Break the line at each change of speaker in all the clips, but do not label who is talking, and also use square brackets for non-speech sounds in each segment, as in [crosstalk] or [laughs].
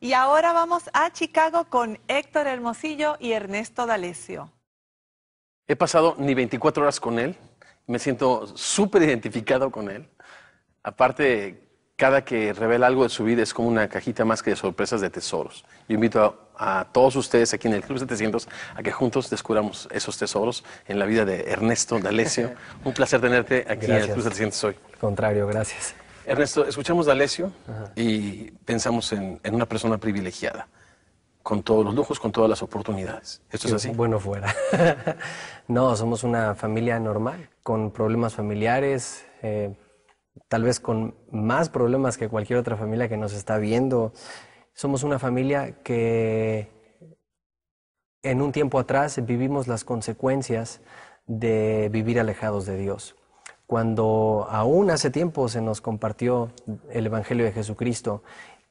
Y ahora vamos a Chicago con Héctor Hermosillo y Ernesto D'Alessio.
He pasado ni 24 horas con él, me siento súper identificado con él. Aparte, cada que revela algo de su vida es como una cajita más que de sorpresas de tesoros. Yo invito a, todos ustedes aquí en el Club 700 a que juntos descubramos esos tesoros en la vida de Ernesto D'Alessio. [laughs] Un placer tenerte aquí en el Club 700 hoy. Al contrario, gracias. Ernesto, escuchamos a Alessio y pensamos en, una persona privilegiada, con todos los lujos, con todas las oportunidades. ¿Esto es así?
Bueno, fuera. [laughs] no, somos una familia normal, con problemas familiares, eh, tal vez con más problemas que cualquier otra familia que nos está viendo. Somos una familia que en un tiempo atrás vivimos las consecuencias de vivir alejados de Dios cuando aún hace tiempo se nos compartió el Evangelio de Jesucristo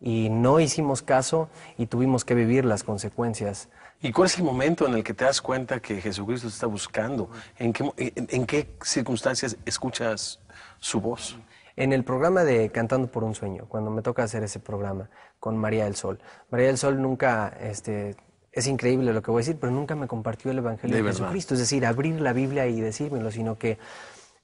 y no hicimos caso y tuvimos que vivir las consecuencias.
¿Y cuál es el momento en el que te das cuenta que Jesucristo te está buscando? ¿En qué, circunstancias escuchas su voz?
En el programa de Cantando por un Sueño, cuando me toca hacer ese programa con María del Sol. María del Sol nunca, este, es increíble lo que voy a decir, pero nunca me compartió el Evangelio de Jesucristo. Es decir, abrir la Biblia y decírmelo, sino que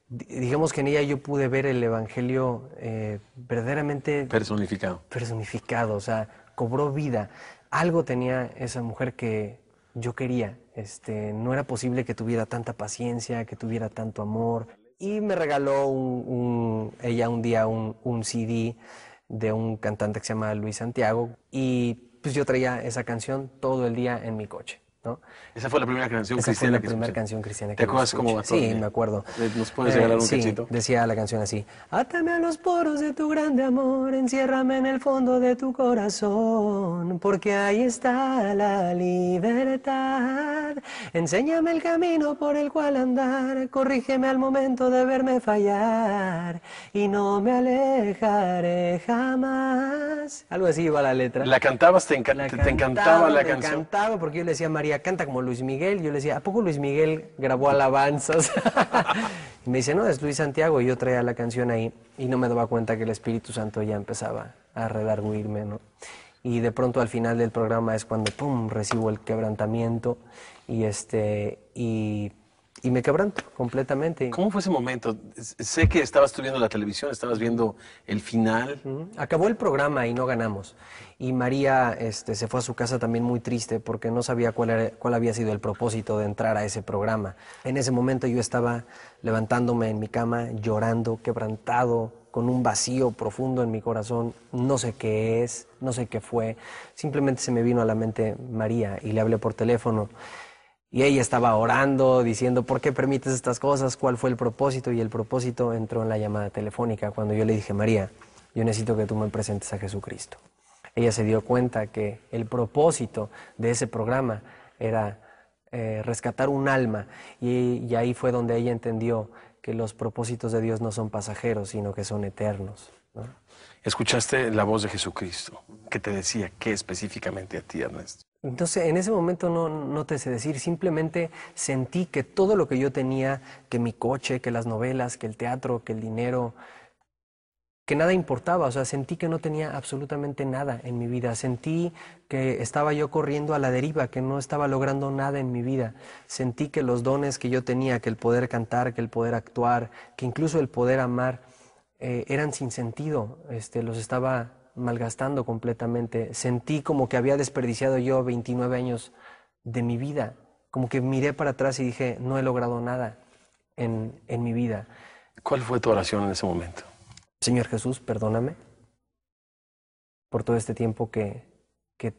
digamos que en ella yo pude ver el Evangelio eh, verdaderamente...
Personificado.
Personificado, o sea, cobró vida. Algo tenía esa mujer que yo quería. Este, no era posible que tuviera tanta paciencia, que tuviera tanto amor. Y me regaló ella un día un, un CD de un cantante que se llama Luis Santiago y pues yo traía esa canción todo el día en mi coche.
Esa fue la primera canción Esa cristiana. Fue la que primera canción cristiana que ¿Te acuerdas cómo Sí, me acuerdo. Eh, ¿Nos puedes regalar un eh, sí,
Decía la canción así: Átame a los poros de tu grande amor, enciérrame en el fondo de tu corazón, porque ahí está la libertad. Enséñame el camino por el cual andar, corrígeme al momento de verme fallar, y no me alejaré jamás. Algo
así iba la letra. ¿La cantabas? ¿Te, te, encantaba la canción? La
cantaba porque yo le decía a María canta como Luis Miguel. Yo le decía, ¿a poco Luis Miguel grabó alabanzas? [laughs] y me dice, no, es Luis Santiago. Y yo traía la canción ahí y no me daba cuenta que el Espíritu Santo ya empezaba a redarguirme, ¿no? Y de pronto al final del programa es cuando, ¡pum!, recibo el quebrantamiento y, este, y y me quebranto completamente. ¿Cómo fue ese momento?
Sé que estabas tú viendo la televisión, estabas viendo el final.
Acabó el programa y no ganamos. Y María este, se fue a su casa también muy triste porque no sabía cuál, cuál había sido el propósito de entrar a ese programa. En ese momento yo estaba levantándome en mi cama, llorando, quebrantado, con un vacío profundo en mi corazón, no sé qué es, no sé qué fue, simplemente se me vino a la mente María y le hablé por teléfono y ella estaba orando, diciendo, ¿por qué permites estas cosas? ¿Cuál fue el propósito? Y el propósito entró en la llamada telefónica cuando yo le dije, María, yo necesito que tú me presentes a Jesucristo. Ella se dio cuenta que el propósito de ese programa era eh, rescatar un alma. Y, ahí fue donde ella entendió que los propósitos de Dios no son pasajeros,
sino que son eternos. Escuchaste la voz de Jesucristo que te decía qué específicamente a ti, Ernesto.
Entonces, en ese momento no, te sé decir, simplemente sentí que todo lo que yo tenía, que mi coche, que las novelas, que el teatro, que el dinero, que nada importaba, o sea, sentí que no tenía absolutamente nada en mi vida, sentí que estaba yo corriendo a la deriva, que no estaba logrando nada en mi vida, sentí que los dones que yo tenía, que el poder cantar, que el poder actuar, que incluso el poder amar, eh, eran sin sentido, este, los estaba malgastando completamente. Sentí como que había desperdiciado yo 29 años de mi vida. Como que miré para atrás y dije, no he logrado nada en, mi vida.
¿Cuál fue tu oración en ese momento?
Señor Jesús, perdóname por todo este tiempo que, que,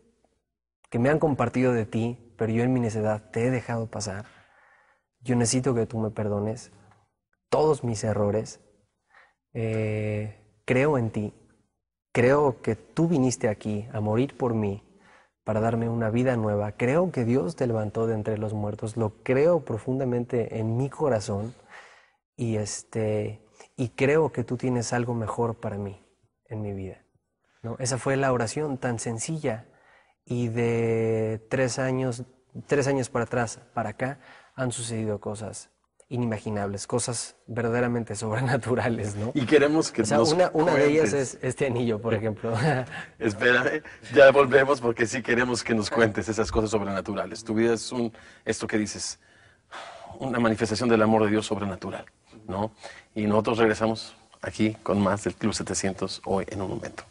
me han compartido de ti, pero yo en mi necedad te he dejado pasar. Yo necesito que tú me perdones todos mis errores. Eh, creo en ti, Creo que tú viniste aquí a morir por mí, para darme una vida nueva. Creo que Dios te levantó de entre los muertos. Lo creo profundamente en mi corazón. Y, este, y creo que tú tienes algo mejor para mí en mi vida. ¿No? Esa fue la oración tan sencilla. Y de tres años, tres años para atrás, para acá, han sucedido cosas inimaginables, cosas verdaderamente [laughs] sobrenaturales, ¿no? Y queremos que sea, una, de ellas es este anillo, por ejemplo. [laughs]
Espera, ya volvemos porque sí queremos que nos cuentes esas cosas sobrenaturales. Tu vida es un, esto que dices, una manifestación del amor de Dios sobrenatural, ¿no? Y nosotros regresamos aquí con más del Club 700 hoy en un momento.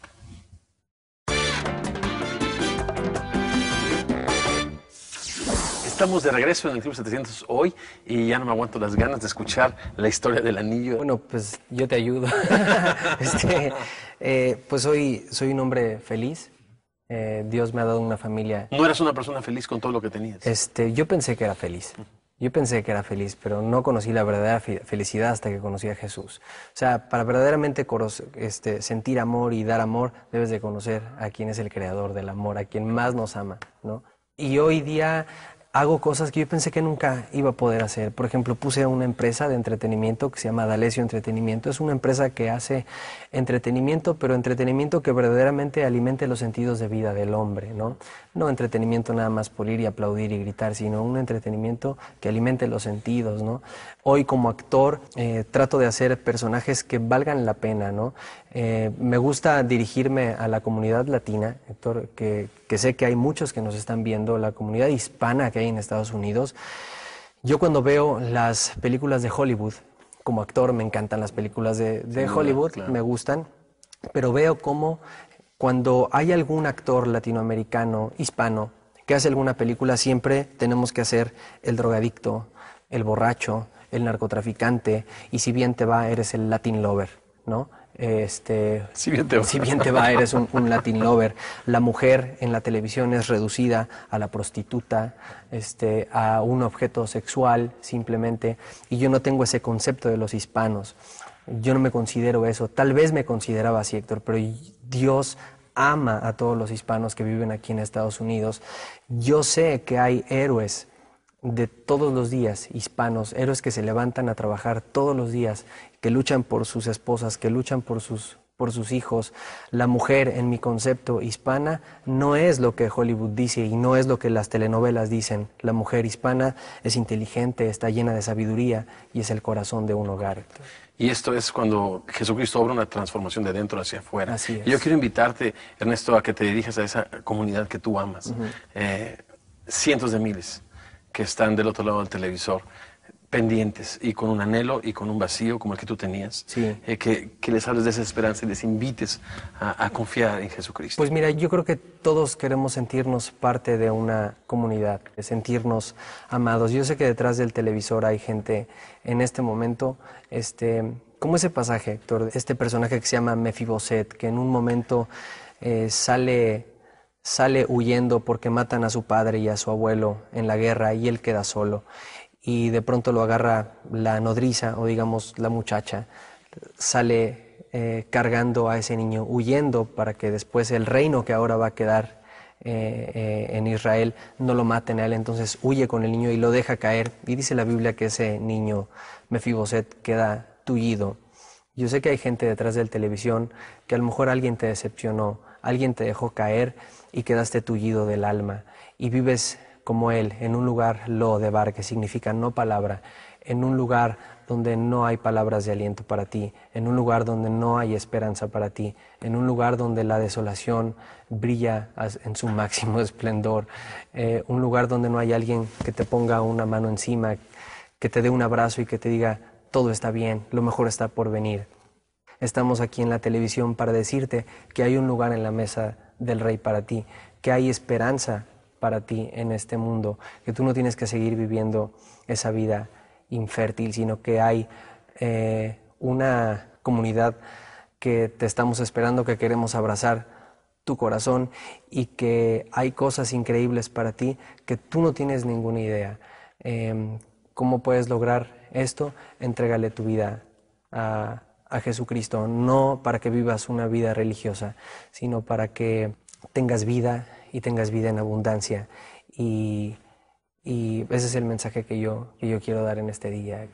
estamos de regreso en el Club 700 hoy y ya no me aguanto las ganas de escuchar la historia del anillo. Bueno, pues yo te ayudo.
[laughs] Este, eh, pues soy, soy un hombre feliz. Eh, Dios me ha dado una familia. ¿No
eras una persona feliz con todo lo que tenías?
Este, yo pensé que era feliz. Yo pensé que era feliz, pero no conocí la verdadera felicidad hasta que conocí a Jesús. O sea, para verdaderamente este, sentir amor y dar amor, debes de conocer a quien es el creador del amor, a quien más nos ama, ¿no? Y hoy día hago cosas que yo pensé que nunca iba a poder hacer. Por ejemplo, puse una empresa de entretenimiento que se llama Dalesio Entretenimiento. Es una empresa que hace entretenimiento, pero entretenimiento que verdaderamente alimente los sentidos de vida del hombre, ¿no? No entretenimiento nada más por ir y aplaudir y gritar, sino un entretenimiento que alimente los sentidos, ¿no? Hoy como actor eh, trato de hacer personajes que valgan la pena, ¿no? Eh, me gusta dirigirme a la comunidad latina, Héctor, que, sé que hay muchos que nos están viendo, la comunidad hispana que hay en Estados Unidos. Yo cuando veo las películas de Hollywood, como actor me encantan las películas de, Hollywood, me gustan, pero veo cómo cuando hay algún actor latinoamericano, hispano, que hace alguna película, siempre tenemos que hacer el drogadicto, el borracho, el narcotraficante, y si bien te va, eres el Latin lover, ¿no? Este, si bien te va, eres un, Latin lover. La mujer en la televisión es reducida a la prostituta, este, a un objeto sexual simplemente. Y yo no tengo ese concepto de los hispanos. Yo no me considero eso. Tal vez me consideraba así, Héctor, pero Dios ama a todos los hispanos que viven aquí en Estados Unidos. Yo sé que hay héroes de todos los días hispanos, héroes que se levantan a trabajar todos los días, que luchan por sus esposas, que luchan por sus, hijos. La mujer, en mi concepto, hispana no es lo que Hollywood dice y no es lo que las telenovelas dicen. La mujer hispana es inteligente, está llena de sabiduría y es el corazón de un hogar.
Y esto es cuando Jesucristo obra una transformación de dentro hacia afuera. Yo quiero invitarte, Ernesto, a que te dirijas a esa comunidad que tú amas. Eh, cientos de miles que están del otro lado del televisor pendientes y con un anhelo y con un vacío como el que tú tenías, eh, que, les hables de esa esperanza y les invites a, confiar en Jesucristo. Pues mira, yo creo que todos
queremos sentirnos parte de una comunidad, sentirnos amados. Yo sé que detrás del televisor hay gente en este momento, este, como ese pasaje, Héctor, este personaje que se llama Mefiboset, que en un momento eh, sale sale huyendo porque matan a su padre y a su abuelo en la guerra y él queda solo. Y de pronto lo agarra la nodriza o digamos la muchacha, sale eh, cargando a ese niño, huyendo para que después el reino que ahora va a quedar eh, eh, en Israel no lo maten a él. Entonces huye con el niño y lo deja caer. Y dice la Biblia que ese niño, Mefiboset, queda tullido. Yo sé que hay gente detrás de la televisión que a lo mejor alguien te decepcionó alguien te dejó caer y quedaste tullido del alma y vives como él en un lugar lo de bar que significa no palabra, en un lugar donde no hay palabras de aliento para ti, en un lugar donde no hay esperanza para ti, en un lugar donde la desolación brilla en su [laughs] máximo esplendor, eh, un lugar donde no hay alguien que te ponga una mano encima, que te dé un abrazo y que te diga, todo está bien, lo mejor está por venir estamos aquí en la televisión para decirte que hay un lugar en la mesa del Rey para ti, que hay esperanza para ti en este mundo, que tú no tienes que seguir viviendo esa vida infértil, sino que hay eh, una comunidad que te estamos esperando, que queremos abrazar tu corazón y que hay cosas increíbles para ti que tú no tienes ninguna idea. Em, ¿Cómo puedes lograr esto? Entrégale tu vida a a Jesucristo, no para que vivas una vida religiosa, sino para que tengas vida y tengas vida en abundancia. Y, ese es el mensaje que yo, que yo quiero dar en este día,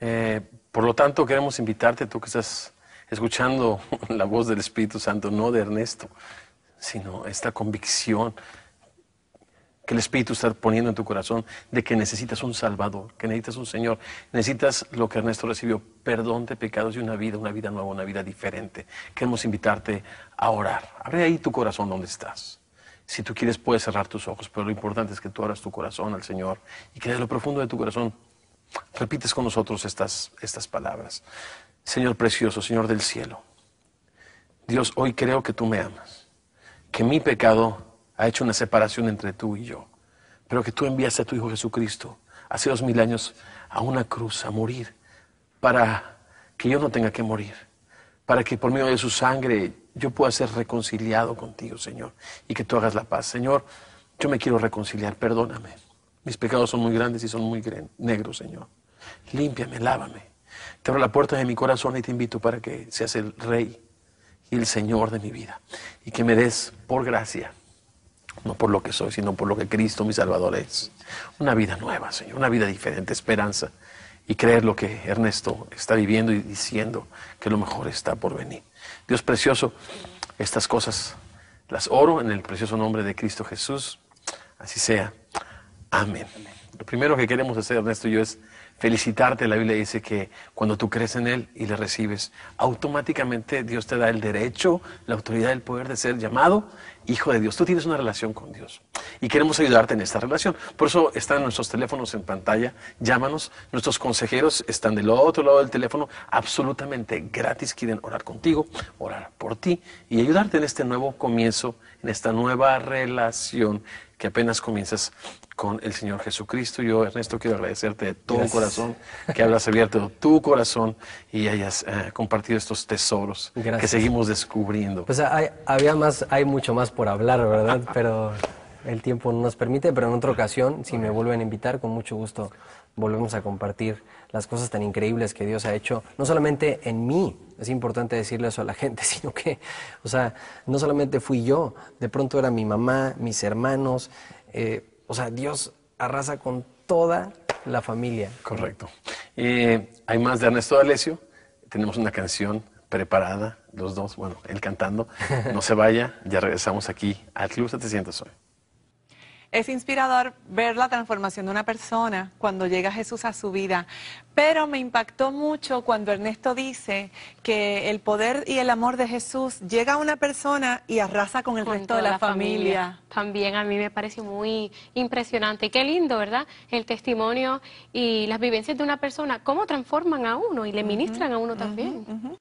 eh, por lo tanto, queremos invitarte, tú que estás escuchando [laughs] la voz del Espíritu Santo, no de Ernesto, sino esta convicción el Espíritu está poniendo en tu corazón de que necesitas un Salvador, que necesitas un Señor, necesitas lo que Ernesto recibió, perdón de pecados y una vida, una vida nueva, una vida diferente. Queremos invitarte a orar. Abre ahí tu corazón donde estás. Si tú quieres puedes cerrar tus ojos, pero lo importante es que tú abras tu corazón al Señor y que desde lo profundo de tu corazón repites con nosotros estas, estas palabras. Señor precioso, Señor del cielo, Dios, hoy creo que tú me amas, que mi pecado ha hecho una separación entre tú y yo. Pero que tú enviaste a tu Hijo Jesucristo hace dos mil años a una cruz, a morir, para que yo no tenga que morir, para que por medio de su sangre yo pueda ser reconciliado contigo, Señor, y que tú hagas la paz. Señor, yo me quiero reconciliar, perdóname. Mis pecados son muy grandes y son muy negros, Señor. Límpiame, lávame. Te abro la puerta de mi corazón y te invito para que seas el Rey y el Señor de mi vida y que me des por gracia no por lo que soy, sino por lo que Cristo, mi Salvador, es. Una vida nueva, Señor, una vida diferente, esperanza. Y creer lo que Ernesto está viviendo y diciendo, que lo mejor está por venir. Dios precioso, estas cosas las oro en el precioso nombre de Cristo Jesús. Así sea. Amén. Lo primero que queremos hacer, Ernesto y yo, es felicitarte. La Biblia dice que cuando tú crees en Él y le recibes, automáticamente Dios te da el derecho, la autoridad, el poder de ser llamado hijo de Dios. Tú tienes una relación con Dios y queremos ayudarte en esta relación. Por eso están nuestros teléfonos en pantalla. Llámanos. Nuestros consejeros están del otro lado del teléfono, absolutamente gratis. Quieren orar contigo, orar por ti y ayudarte en este nuevo comienzo, en esta nueva relación que apenas comienzas con el Señor Jesucristo. Yo, Ernesto, quiero agradecerte de todo corazón que hablas abierto tu corazón y hayas eh, compartido estos tesoros que seguimos descubriendo. Pues
hay, había más, hay mucho más por hablar, ¿verdad? [laughs] Pero el tiempo no nos permite, pero en otra ocasión, si me vuelven a invitar, con mucho gusto volvemos a compartir las cosas tan increíbles que Dios ha hecho, no solamente en mí, es importante decirle eso a la gente, [laughs] sino que, o sea, no solamente fui yo, de pronto era mi mamá, mis hermanos, eh, o sea, Dios arrasa con toda la familia. Correcto.
hay más de Ernesto D'Alessio, tenemos una canción preparada, los dos, bueno, él cantando, no se vaya, ya regresamos aquí al Club 700 hoy.
Es inspirador ver la transformación de una persona cuando llega Jesús a su vida. Pero me impactó mucho cuando Ernesto dice que el poder y el amor de Jesús llega a una persona y arrasa con el resto de la, familia.
También a mí me parece muy impresionante. Qué lindo, ¿verdad? El testimonio y las vivencias de una persona, cómo transforman a uno y le ministran a uno también.